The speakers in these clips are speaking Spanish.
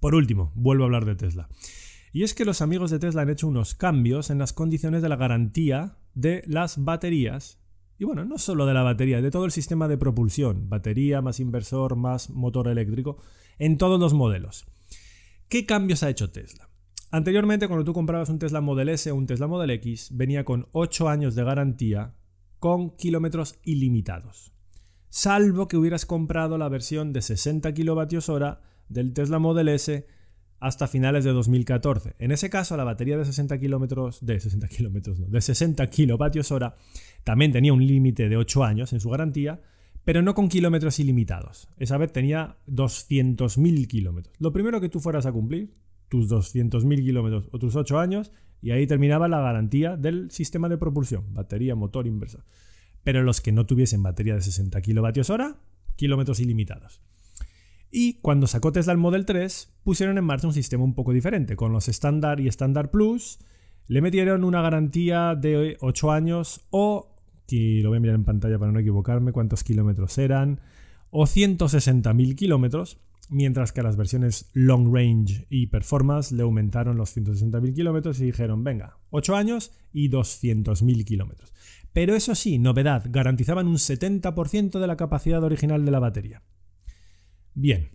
Por último, vuelvo a hablar de Tesla. Y es que los amigos de Tesla han hecho unos cambios en las condiciones de la garantía de las baterías. Y bueno, no solo de la batería, de todo el sistema de propulsión. Batería, más inversor, más motor eléctrico, en todos los modelos. ¿Qué cambios ha hecho Tesla? Anteriormente, cuando tú comprabas un Tesla Model S o un Tesla Model X, venía con 8 años de garantía con kilómetros ilimitados. Salvo que hubieras comprado la versión de 60 kilovatios hora del Tesla Model S hasta finales de 2014. En ese caso, la batería de 60 kilómetros, de 60 kilómetros, no, de 60 kilovatios hora, también tenía un límite de 8 años en su garantía, pero no con kilómetros ilimitados. Esa vez tenía 200.000 kilómetros. Lo primero que tú fueras a cumplir, tus 200.000 kilómetros o tus 8 años, y ahí terminaba la garantía del sistema de propulsión, batería, motor, inversor. Pero los que no tuviesen batería de 60 kilovatios hora, kilómetros ilimitados. Y cuando sacó Tesla el Model 3, pusieron en marcha un sistema un poco diferente, con los Standard y Standard Plus. Le metieron una garantía de 8 años o, que lo voy a mirar en pantalla para no equivocarme, cuántos kilómetros eran, o 160.000 kilómetros, mientras que a las versiones Long Range y Performance le aumentaron los 160.000 kilómetros y dijeron, venga, 8 años y 200.000 kilómetros. Pero eso sí, novedad, garantizaban un 70% de la capacidad original de la batería. Bien.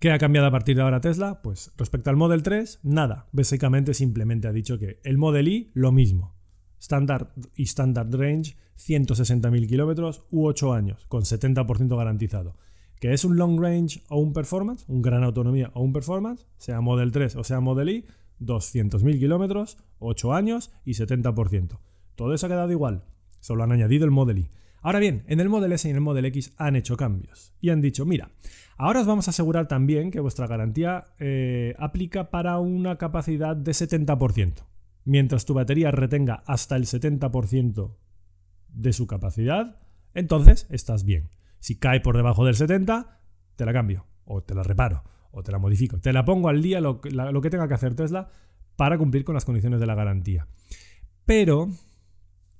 ¿Qué ha cambiado a partir de ahora Tesla? Pues respecto al Model 3, nada. Básicamente simplemente ha dicho que el Model I lo mismo. Standard y Standard Range 160.000 kilómetros u 8 años, con 70% garantizado. Que es un long range o un performance, un gran autonomía o un performance, sea Model 3 o sea Model I, 200.000 kilómetros, 8 años y 70%. Todo eso ha quedado igual, solo han añadido el Model I. Ahora bien, en el Model S y en el Model X han hecho cambios y han dicho, mira, ahora os vamos a asegurar también que vuestra garantía eh, aplica para una capacidad de 70%. Mientras tu batería retenga hasta el 70% de su capacidad, entonces estás bien. Si cae por debajo del 70, te la cambio, o te la reparo, o te la modifico. Te la pongo al día lo, lo que tenga que hacer Tesla para cumplir con las condiciones de la garantía. Pero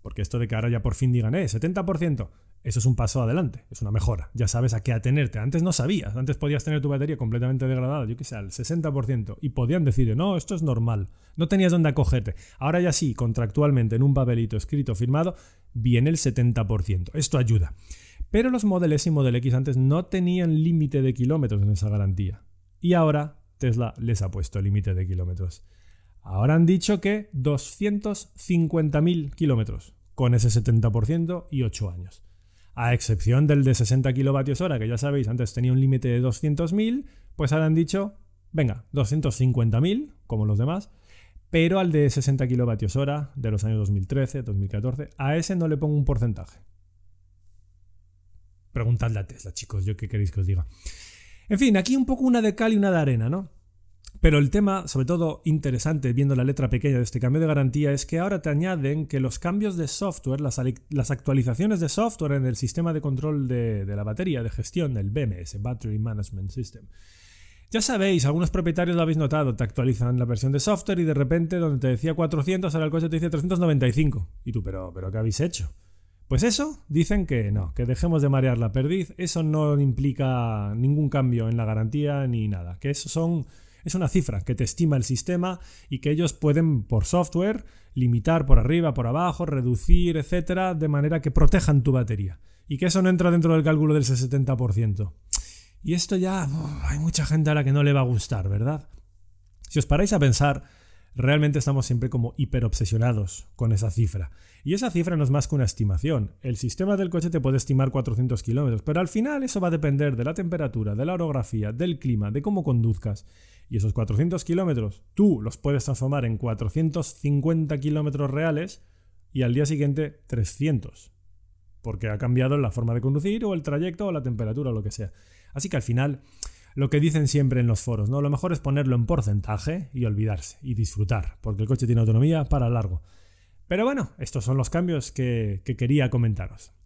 porque esto de que ahora ya por fin digan, eh, 70%, eso es un paso adelante, es una mejora. Ya sabes a qué atenerte. Antes no sabías, antes podías tener tu batería completamente degradada, yo qué sé, al 60%, y podían decir, no, esto es normal, no tenías dónde acogerte. Ahora ya sí, contractualmente, en un papelito escrito, firmado, viene el 70%. Esto ayuda. Pero los modelos y Model X antes no tenían límite de kilómetros en esa garantía. Y ahora Tesla les ha puesto límite de kilómetros. Ahora han dicho que 250.000 kilómetros, con ese 70% y 8 años. A excepción del de 60 kilovatios hora, que ya sabéis, antes tenía un límite de 200.000, pues ahora han dicho, venga, 250.000, como los demás, pero al de 60 kilovatios hora de los años 2013, 2014, a ese no le pongo un porcentaje. Preguntadle a Tesla, chicos, yo qué queréis que os diga. En fin, aquí un poco una de cal y una de arena, ¿no? Pero el tema, sobre todo interesante viendo la letra pequeña de este cambio de garantía, es que ahora te añaden que los cambios de software, las, actualizaciones de software en el sistema de control de, la batería de gestión, el BMS, Battery Management System, ya sabéis, algunos propietarios lo habéis notado, te actualizan la versión de software y de repente donde te decía 400, ahora el coche te dice 395. Y tú, pero, pero ¿qué habéis hecho? Pues eso, dicen que no, que dejemos de marear la perdiz, eso no implica ningún cambio en la garantía ni nada, que eso son es una cifra que te estima el sistema y que ellos pueden, por software, limitar por arriba, por abajo, reducir, etcétera, de manera que protejan tu batería. Y que eso no entra dentro del cálculo del 60%. Y esto ya. hay mucha gente a la que no le va a gustar, ¿verdad? Si os paráis a pensar realmente estamos siempre como hiperobsesionados con esa cifra. Y esa cifra no es más que una estimación. El sistema del coche te puede estimar 400 kilómetros, pero al final eso va a depender de la temperatura, de la orografía, del clima, de cómo conduzcas. Y esos 400 kilómetros tú los puedes transformar en 450 kilómetros reales y al día siguiente 300. Porque ha cambiado la forma de conducir o el trayecto o la temperatura o lo que sea. Así que al final lo que dicen siempre en los foros, ¿no? Lo mejor es ponerlo en porcentaje y olvidarse y disfrutar, porque el coche tiene autonomía para largo. Pero bueno, estos son los cambios que, que quería comentaros.